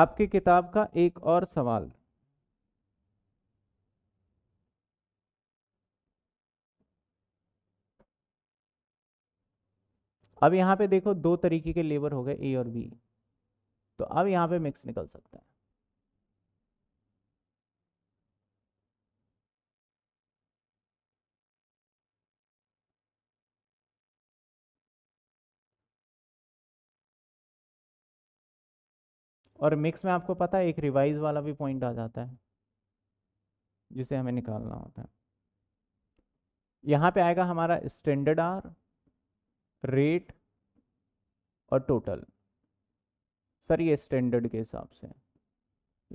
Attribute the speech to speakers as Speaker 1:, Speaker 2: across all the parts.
Speaker 1: आपकी किताब का एक और सवाल अब यहां पे देखो दो तरीके के लेबर हो गए ए और बी तो अब यहां पे मिक्स निकल सकता है और मिक्स में आपको पता है एक रिवाइज वाला भी पॉइंट आ जाता है जिसे हमें निकालना होता है यहाँ पे आएगा हमारा स्टैंडर्ड आर रेट और टोटल सर ये स्टैंडर्ड के हिसाब से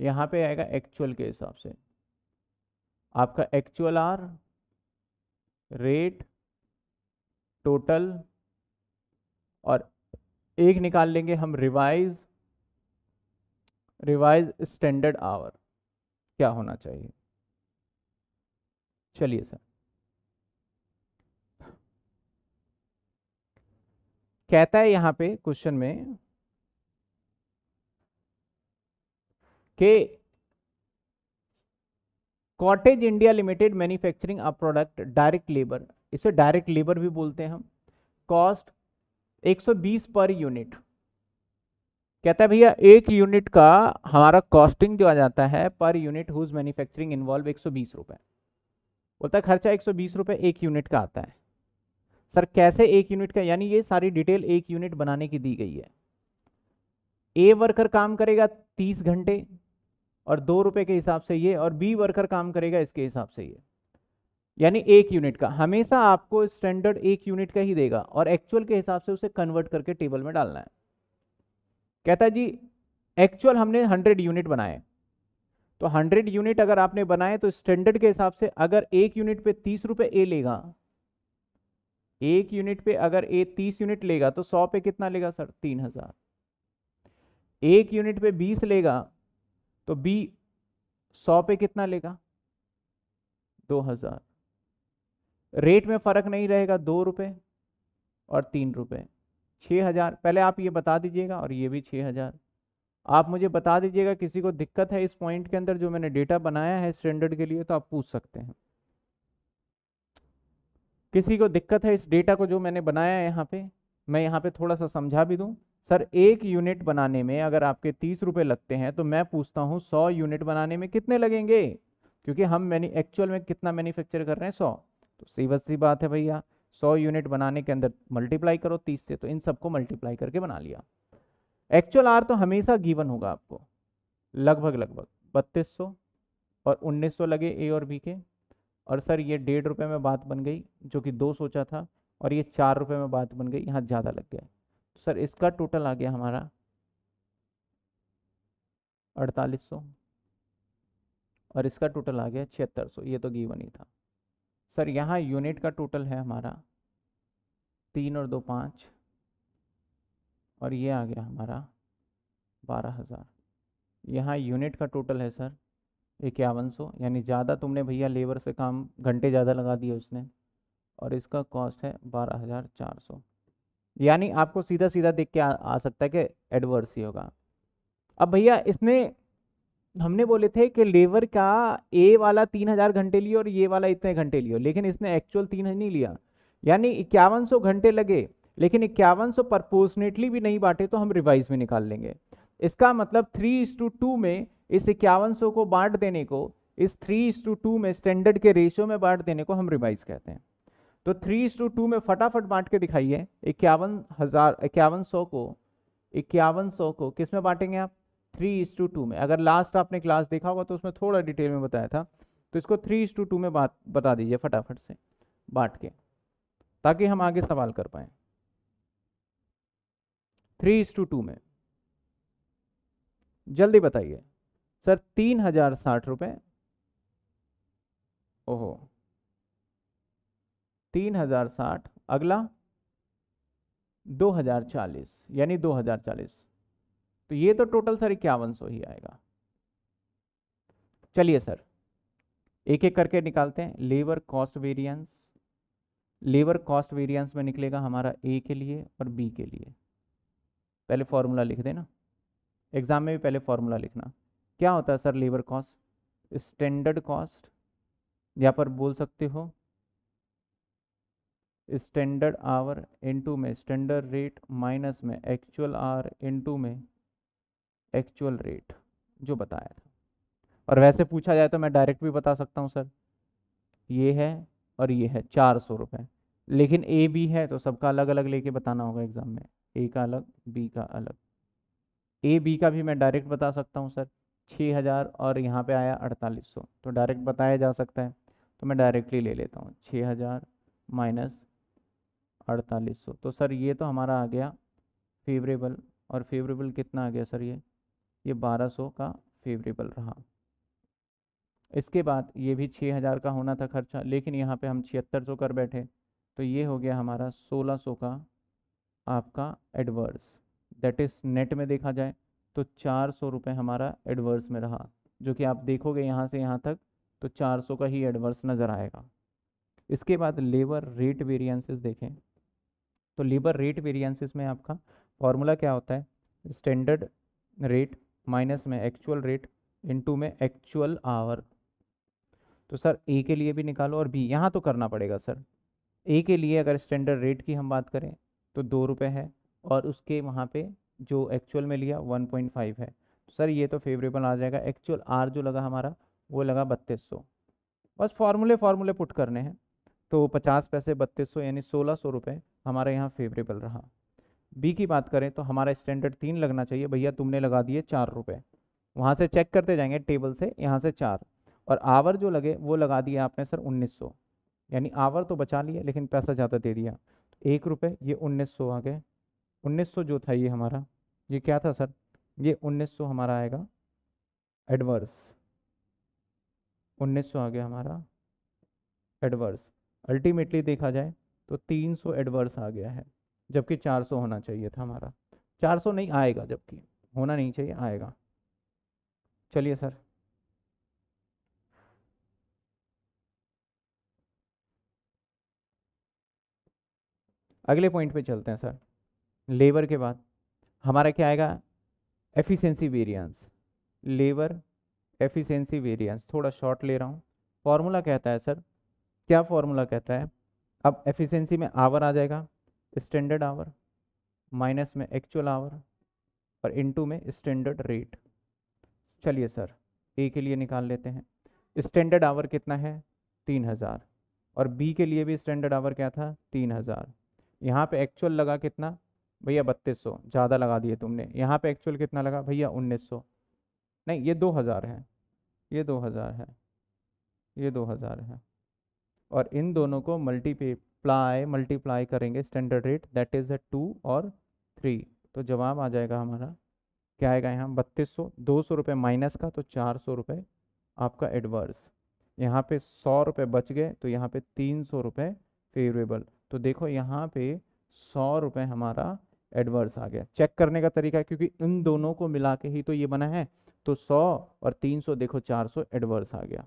Speaker 1: यहाँ पे आएगा एक्चुअल के हिसाब से आपका एक्चुअल आर रेट टोटल और एक निकाल लेंगे हम रिवाइज रिवाइज स्टैंडर्ड आवर क्या होना चाहिए चलिए सर कहता है यहां पे क्वेश्चन में के cottage India limited manufacturing a product direct labour इसे डायरेक्ट लेबर भी बोलते हैं हम कॉस्ट 120 पर यूनिट कहता है भैया एक यूनिट का हमारा कॉस्टिंग जो आ जाता है per unit whose manufacturing involve एक सौ बीस रुपये बोलता है खर्चा एक सौ बीस रुपये एक यूनिट का आता है सर कैसे एक यूनिट का यानी ये सारी डिटेल एक यूनिट बनाने की दी गई है ए वर्कर काम करेगा तीस घंटे और दो रुपये के हिसाब से ये और बी वर्कर काम करेगा इसके हिसाब से ये यानी एक यूनिट का हमेशा आपको स्टैंडर्ड एक यूनिट का ही देगा और एक्चुअल के हिसाब से उसे कन्वर्ट करके टेबल में डालना है कहता है जी एक्चुअल हमने हंड्रेड यूनिट बनाए तो हंड्रेड यूनिट अगर आपने बनाए तो स्टैंडर्ड के हिसाब से अगर एक यूनिट पे तीस रुपये ए लेगा एक यूनिट पे अगर ए तीस यूनिट लेगा तो सौ पे कितना लेगा सर तीन हज़ार एक यूनिट पे बीस लेगा तो बी सौ पे कितना लेगा दो हज़ार रेट में फ़र्क नहीं रहेगा दो रुपये और तीन रुपये छः हज़ार पहले आप ये बता दीजिएगा और ये भी छः हज़ार आप मुझे बता दीजिएगा किसी को दिक्कत है इस पॉइंट के अंदर जो मैंने डेटा बनाया है स्टैंडर्ड के लिए तो आप पूछ सकते हैं किसी को दिक्कत है इस डेटा को जो मैंने बनाया है यहाँ पे मैं यहाँ पे थोड़ा सा समझा भी दूँ सर एक यूनिट बनाने में अगर आपके तीस रुपये लगते हैं तो मैं पूछता हूँ सौ यूनिट बनाने में कितने लगेंगे क्योंकि हम मैनी एक्चुअल में कितना मैन्युफैक्चर कर रहे हैं सौ तो सीवत सी बात है भैया सौ यूनिट बनाने के अंदर मल्टीप्लाई करो तीस से तो इन सबको मल्टीप्लाई करके बना लिया एक्चुअल आर तो हमेशा गिवन होगा आपको लगभग लगभग बत्तीस सौ और उन्नीस सौ लगे ए और बी के और सर ये डेढ़ रुपये में बात बन गई जो कि दो सोचा था और ये चार रुपये में बात बन गई यहाँ ज़्यादा लग गया तो सर इसका टोटल आ गया हमारा अड़तालीस सौ और इसका टोटल आ गया छिहत्तर सौ ये तो गीवन ही था सर यहाँ यूनिट का टोटल है हमारा तीन और दो पाँच और ये आ गया हमारा बारह हज़ार यहाँ यूनिट का टोटल है सर इक्यावन सौ यानी ज़्यादा तुमने भैया लेबर से काम घंटे ज़्यादा लगा दिए उसने और इसका कॉस्ट है बारह हज़ार चार सौ यानी आपको सीधा सीधा देख के आ, आ सकता है कि एडवर्स ही होगा अब भैया इसने हमने बोले थे कि लेबर का ए वाला तीन हज़ार घंटे लियो और ये वाला इतने घंटे लियो लेकिन इसने एक्चुअल तीन नहीं लिया यानी इक्यावन घंटे लगे लेकिन इक्यावन सौ परपोर्सनेटली भी नहीं बांटे तो हम रिवाइज में निकाल लेंगे इसका मतलब थ्री इस टू टू में इस इक्यावन सौ को बांट देने को इस थ्री इस टू टू में स्टैंडर्ड के रेशियो में बांट देने को हम रिवाइज कहते हैं तो थ्री इस टू टू में फटाफट बांट के दिखाइए इक्यावन हज़ार इक्यावन सौ को इक्यावन सौ को किस में बांटेंगे आप थ्री इस टू टू में अगर लास्ट आपने क्लास देखा होगा तो उसमें थोड़ा डिटेल में बताया था तो इसको थ्री इस टू टू में बात बता दीजिए फटाफट से बांट के ताकि हम आगे सवाल कर पाए थ्री इज टू टू में जल्दी बताइए सर तीन हजार साठ रुपए ओहो तीन हजार साठ अगला दो हजार चालीस यानी दो हजार चालीस तो ये तो टोटल सर इक्यावन सौ ही आएगा चलिए सर एक एक करके निकालते हैं labour cost variance labour cost variance में निकलेगा हमारा ए के लिए और बी के लिए पहले फार्मूला लिख देना एग्ज़ाम में भी पहले फार्मूला लिखना क्या होता है sir labour cost standard cost यहाँ पर बोल सकते हो स्टैंडर्ड आवर इनटू में स्टैंडर्ड रेट माइनस में एक्चुअल आवर इनटू में एक्चुअल रेट जो बताया था और वैसे पूछा जाए तो मैं डायरेक्ट भी बता सकता हूँ सर ये है और ये है चार सौ रुपये लेकिन ए बी है तो सबका अलग अलग लेके बताना होगा एग्ज़ाम में ए का अलग बी का अलग ए बी का भी मैं डायरेक्ट बता सकता हूँ सर छः हज़ार और यहाँ पे आया अड़तालीस सौ तो डायरेक्ट बताया जा सकता है तो मैं डायरेक्टली ले लेता हूँ छः हज़ार माइनस अड़तालीस सौ तो सर ये तो हमारा आ गया फेवरेबल और फेवरेबल कितना आ गया सर ये ये बारह सौ का फेवरेबल रहा इसके बाद ये भी छः हज़ार का होना था खर्चा लेकिन यहाँ पे हम छिहत्तर सौ कर बैठे तो ये हो गया हमारा सोलह सौ का आपका एडवर्स दैट इज़ नेट में देखा जाए तो चार सौ रुपये हमारा एडवर्स में रहा जो कि आप देखोगे यहाँ से यहाँ तक तो चार सौ का ही एडवर्स नज़र आएगा इसके बाद लेबर रेट वेरियंसिस देखें तो लेबर रेट वेरियंसिस में आपका फॉर्मूला क्या होता है स्टैंडर्ड रेट माइनस में एक्चुअल रेट इनटू में एक्चुअल आवर तो सर ए के लिए भी निकालो और बी यहाँ तो करना पड़ेगा सर ए के लिए अगर स्टैंडर्ड रेट की हम बात करें तो दो रुपये है और उसके वहाँ पे जो एक्चुअल में लिया वन पॉइंट फाइव है तो सर ये तो फेवरेबल आ जाएगा एक्चुअल आर जो लगा हमारा वो लगा बत्तीस सौ बस फार्मूले फार्मूले पुट करने हैं तो पचास पैसे बत्तीस सौ यानी सोलह सौ रुपये हमारा यहाँ फेवरेबल रहा बी की बात करें तो हमारा स्टैंडर्ड तीन लगना चाहिए भैया तुमने लगा दिए चार रुपये वहाँ से चेक करते जाएंगे टेबल से यहाँ से चार और आवर जो लगे वो लगा दिया आपने सर 1900 यानी आवर तो बचा लिया लेकिन पैसा ज़्यादा दे दिया तो एक रुपये ये 1900 आ गए 1900 जो था ये हमारा ये क्या था सर ये 1900 हमारा आएगा एडवर्स 1900 आ गया हमारा एडवर्स अल्टीमेटली देखा जाए तो 300 एडवर्स आ गया है जबकि 400 होना चाहिए था हमारा 400 नहीं आएगा जबकि होना नहीं चाहिए आएगा चलिए सर अगले पॉइंट पे चलते हैं सर लेबर के बाद हमारा क्या आएगा efficiency variance labour efficiency variance थोड़ा शॉर्ट ले रहा हूँ फार्मूला कहता है सर क्या फार्मूला कहता है अब एफिशिएंसी में आवर आ जाएगा स्टैंडर्ड आवर माइनस में एक्चुअल आवर और इनटू में स्टैंडर्ड रेट चलिए सर ए के लिए निकाल लेते हैं स्टैंडर्ड आवर कितना है तीन हज़ार और बी के लिए भी स्टैंडर्ड आवर क्या था तीन हज़ार यहाँ पे एक्चुअल लगा कितना भैया बत्तीस सौ ज़्यादा लगा दिए तुमने यहाँ पे एक्चुअल कितना लगा भैया उन्नीस सौ नहीं ये दो हज़ार है ये दो हज़ार है ये दो हज़ार है और इन दोनों को मल्टीप्लाई मल्टीप्लाई करेंगे standard rate that is a two और थ्री तो जवाब आ जाएगा हमारा क्या आएगा यहाँ बत्तीस सौ दो सौ रुपये माइनस का तो चार सौ रुपये आपका एडवर्स यहाँ पे सौ रुपये बच गए तो यहाँ पे तीन सौ रुपये फेवरेबल तो देखो यहाँ पे सौ रुपये हमारा एडवर्स आ गया चेक करने का तरीका है क्योंकि इन दोनों को मिला के ही तो ये बना है तो सौ और तीन सौ देखो चार सौ एडवर्स आ गया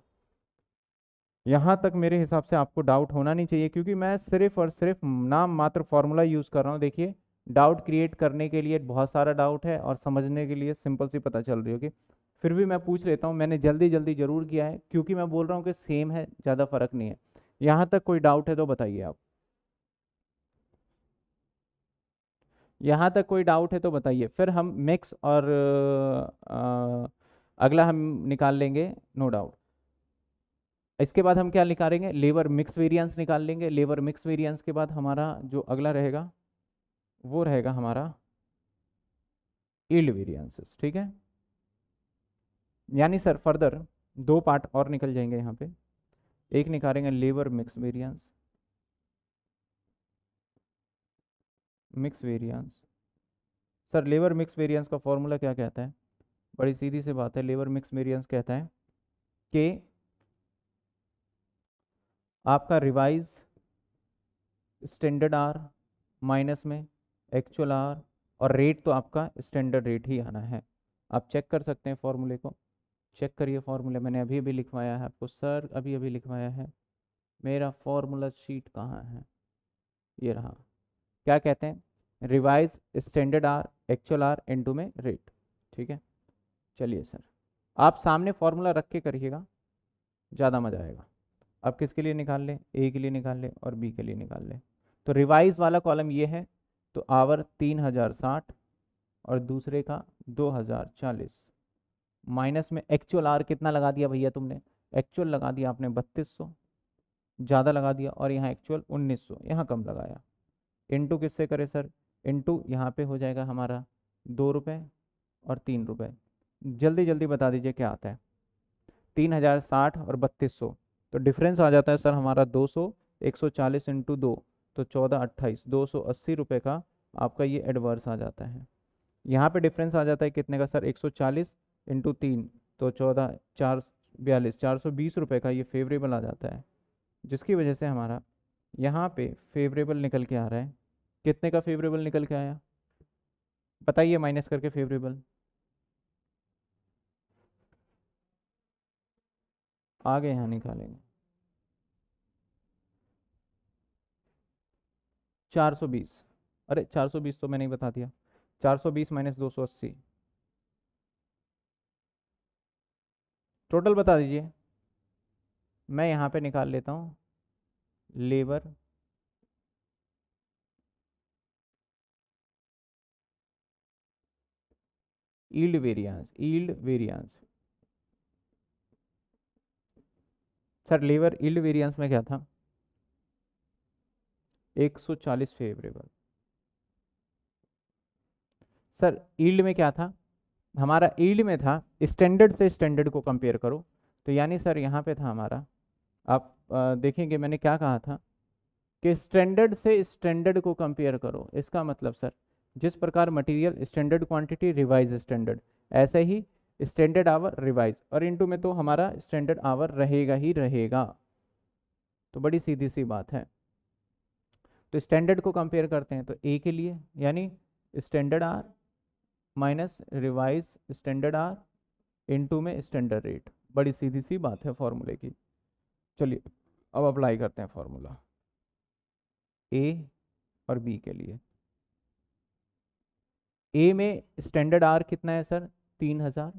Speaker 1: यहाँ तक मेरे हिसाब से आपको डाउट होना नहीं चाहिए क्योंकि मैं सिर्फ और सिर्फ नाम मात्र फॉर्मूला यूज़ कर रहा हूँ देखिए डाउट क्रिएट करने के लिए बहुत सारा डाउट है और समझने के लिए सिंपल सी पता चल रही होगी फिर भी मैं पूछ लेता हूँ मैंने जल्दी जल्दी ज़रूर किया है क्योंकि मैं बोल रहा हूँ कि सेम है ज़्यादा फ़र्क नहीं है यहाँ तक कोई डाउट है तो बताइए आप यहाँ तक कोई डाउट है तो बताइए फिर हम मिक्स और आ, अगला हम निकाल लेंगे नो डाउट इसके बाद हम क्या निकालेंगे लेबर मिक्स वेरियंस निकाल लेंगे लेबर मिक्स वेरियंस के बाद हमारा जो अगला रहेगा वो रहेगा हमारा ईल्ड वेरिएंसेस ठीक है यानी सर फर्दर दो पार्ट और निकल जाएंगे यहाँ पे एक निकालेंगे labour mix variance mix variance sir labour mix variance का फॉर्मूला क्या कहता है बड़ी सीधी सी बात है लेबर मिक्स वेरियंस कहता है कि आपका रिवाइज स्टैंडर्ड आर माइनस में एक्चुअल आर और रेट तो आपका स्टैंडर्ड रेट ही आना है आप चेक कर सकते हैं फॉर्मूले को चेक करिए फॉर्मूले मैंने अभी अभी लिखवाया है आपको सर अभी अभी लिखवाया है मेरा फॉर्मूला शीट कहाँ है ये रहा क्या कहते हैं revise standard hour actual hour into में रेट ठीक है चलिए सर आप सामने फॉर्मूला रख के करिएगा ज़्यादा मज़ा आएगा अब किसके लिए निकाल लें ए के लिए निकाल लें और बी के लिए निकाल लें तो रिवाइज वाला कॉलम ये है तो आवर तीन हज़ार साठ और दूसरे का दो हज़ार चालीस माइनस में एक्चुअल आर कितना लगा दिया भैया तुमने एक्चुअल लगा दिया आपने बत्तीस सौ ज़्यादा लगा दिया और यहाँ एक्चुअल उन्नीस सौ यहाँ कम लगाया इंटू किससे करें सर इंटू यहाँ पे हो जाएगा हमारा दो रुपये और तीन रुपये जल्दी जल्दी बता दीजिए क्या आता है तीन हज़ार साठ और बत्तीस सौ तो डिफरेंस आ जाता है सर हमारा दो सौ एक सौ चालीस इंटू दो तो चौदह अट्ठाईस दो सौ अस्सी रुपये का आपका ये एडवर्स आ जाता है यहाँ पे डिफरेंस आ जाता है कितने का सर एक सौ चालीस इंटू तीन तो चौदह चार बयालीस चार सौ बीस रुपये का ये फेवरेबल आ जाता है जिसकी वजह से हमारा यहाँ पे फेवरेबल निकल के आ रहा है कितने का फेवरेबल निकल के आया बताइए माइनस करके फेवरेबल आगे यहाँ निकालेंगे चार सौ बीस अरे चार सौ बीस तो मैंने ही बता दिया चार सौ बीस माइनस दो सौ अस्सी टोटल बता दीजिए मैं यहाँ पे निकाल लेता हूँ labour yield variance yield variance sir labour yield variance में क्या था 140 फेवरेबल सर ईल्ड में क्या था हमारा ईल्ड में था स्टैंडर्ड से स्टैंडर्ड को कंपेयर करो तो यानी सर यहाँ पे था हमारा आप आ, देखेंगे मैंने क्या कहा था कि स्टैंडर्ड से स्टैंडर्ड को कंपेयर करो इसका मतलब सर जिस प्रकार material standard quantity revise standard ऐसे ही स्टैंडर्ड आवर रिवाइज और इनटू में तो हमारा स्टैंडर्ड आवर रहेगा ही रहेगा तो बड़ी सीधी सी बात है तो स्टैंडर्ड को कंपेयर करते हैं तो ए के लिए यानी standard hour minus revise standard hour into में स्टैंडर्ड रेट बड़ी सीधी सी बात है फॉर्मूले की चलिए अब अप्लाई करते हैं फॉर्मूला ए और बी के लिए ए में स्टैंडर्ड आर कितना है सर तीन हज़ार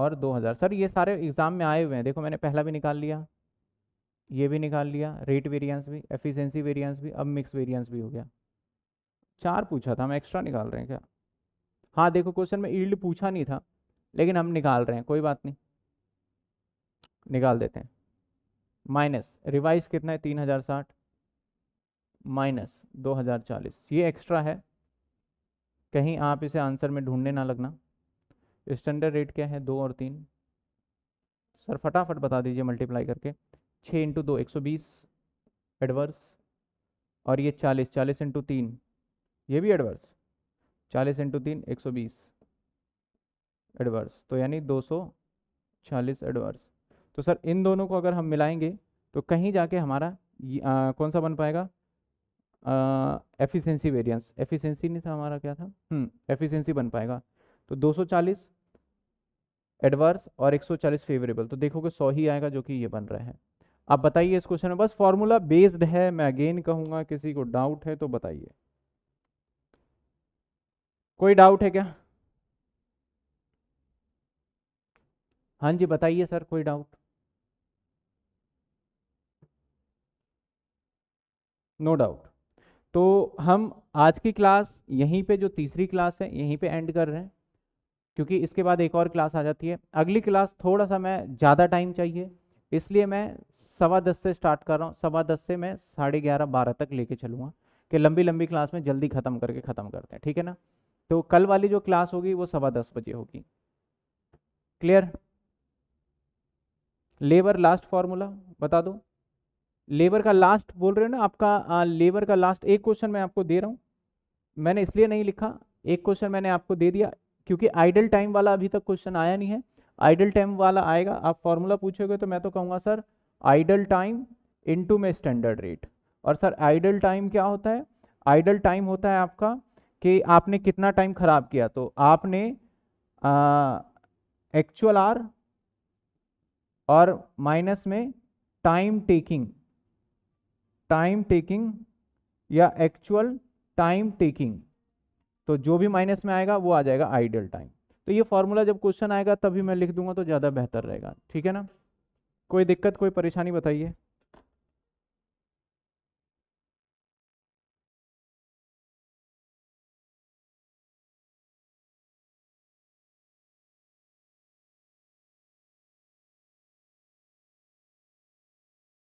Speaker 1: और दो हज़ार सर ये सारे एग्ज़ाम में आए हुए हैं देखो मैंने पहला भी निकाल लिया ये भी निकाल लिया रेट वेरियंस भी एफिशेंसी वेरियंस भी अब मिक्स वेरियंस भी हो गया चार पूछा था हम एक्स्ट्रा निकाल रहे हैं क्या हाँ देखो क्वेश्चन में ईल्ड पूछा नहीं था लेकिन हम निकाल रहे हैं कोई बात नहीं निकाल देते हैं माइनस रिवाइज कितना है तीन हज़ार साठ माइनस दो हज़ार चालीस ये एक्स्ट्रा है कहीं आप इसे आंसर में ढूंढने ना लगना स्टैंडर्ड रेट क्या है दो और तीन सर फटाफट बता दीजिए मल्टीप्लाई करके छः इंटू दो एक सौ बीस एडवर्स और ये चालीस चालीस इंटू तीन ये भी एडवर्स चालीस इंटू तीन एक सौ बीस एडवर्स तो यानी दो सौ चालीस एडवर्स तो सर इन दोनों को अगर हम मिलाएंगे तो कहीं जाके हमारा आ, कौन सा बन पाएगा एफिशिएंसी वेरिएंस एफिशिएंसी नहीं था हमारा क्या था हम्म। एफिशिएंसी बन पाएगा तो 240 एडवर्स और 140 फेवरेबल तो देखोगे 100 ही आएगा जो कि ये बन रहा है आप बताइए इस क्वेश्चन में बस फॉर्मूला बेस्ड है मैं अगेन कहूंगा किसी को डाउट है तो बताइए कोई डाउट है क्या हाँ जी बताइए सर कोई डाउट नो डाउट तो हम आज की क्लास यहीं पे जो तीसरी क्लास है यहीं पे एंड कर रहे हैं क्योंकि इसके बाद एक और क्लास आ जाती है अगली क्लास थोड़ा सा मैं ज़्यादा टाइम चाहिए इसलिए मैं सवा दस से स्टार्ट कर रहा हूँ सवा दस से मैं साढ़े ग्यारह बारह तक लेके चलूँगा कि लंबी लंबी क्लास में जल्दी ख़त्म करके ख़त्म करते हैं ठीक है ना तो कल वाली जो क्लास होगी वो सवा दस बजे होगी क्लियर लेबर लास्ट फार्मूला बता दो लेबर का लास्ट बोल रहे हो ना आपका आ, लेबर का लास्ट एक क्वेश्चन मैं आपको दे रहा हूँ मैंने इसलिए नहीं लिखा एक क्वेश्चन मैंने आपको दे दिया क्योंकि आइडल टाइम वाला अभी तक क्वेश्चन आया नहीं है आइडल टाइम वाला आएगा आप फॉर्मूला पूछोगे तो मैं तो कहूँगा सर आइडल टाइम इनटू में स्टैंडर्ड रेट और सर आइडल टाइम क्या होता है आइडल टाइम होता है आपका कि आपने कितना टाइम ख़राब किया तो आपने एक्चुअल आर और माइनस में टाइम टेकिंग टाइम टेकिंग या एक्चुअल टाइम टेकिंग तो जो भी माइनस में आएगा वो आ जाएगा आइडियल टाइम तो ये फॉर्मूला जब क्वेश्चन आएगा तभी मैं लिख दूंगा तो ज़्यादा बेहतर रहेगा ठीक है ना कोई दिक्कत कोई परेशानी बताइए